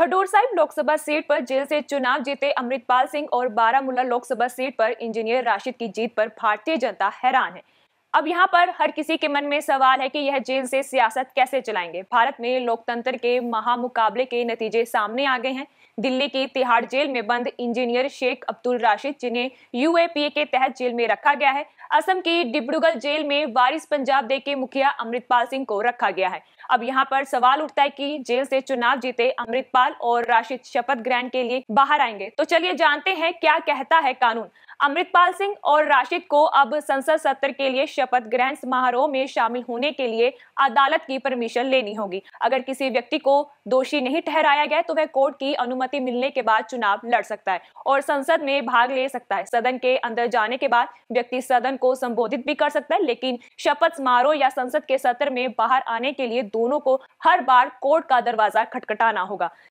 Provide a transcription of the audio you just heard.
Khadoor Sahib Lok Sabha seat पर जेल से चुनाव जीते अमृतपाल सिंह और बारामूला लोकसभा सीट पर इंजीनियर राशिद की जीत पर भारतीय जनता हैरान है अब यहाँ पर हर किसी के मन में सवाल है कि यह जेल से सियासत कैसे चलाएंगे भारत में लोकतंत्र के महामुकाबले के नतीजे सामने आ गए हैं दिल्ली की तिहाड़ जेल में बंद इंजीनियर शेख अब्दुल राशिद जिन्हें यूएपीए के तहत जेल में रखा गया है असम की डिब्रुगल जेल में वारिस पंजाब दे के मुखिया अमृतपाल सिंह को रखा गया है अब यहाँ पर सवाल उठता है कि जेल से चुनाव जीते अमृतपाल और राशिद शपथ ग्रहण के लिए बाहर आएंगे तो चलिए जानते हैं क्या कहता है कानून अमृतपाल सिंह और राशिद को अब संसद सत्र के लिए शपथ ग्रहण समारोह में शामिल होने के लिए अदालत की परमिशन लेनी होगी अगर किसी व्यक्ति को दोषी नहीं ठहराया गया तो वह कोर्ट की अनुमति मिलने के बाद चुनाव लड़ सकता है और संसद में भाग ले सकता है सदन के अंदर जाने के बाद व्यक्ति सदन को संबोधित भी कर सकता है लेकिन शपथ समारोह या संसद के सत्र में बाहर आने के लिए दोनों को हर बार कोर्ट का दरवाजा खटखटाना होगा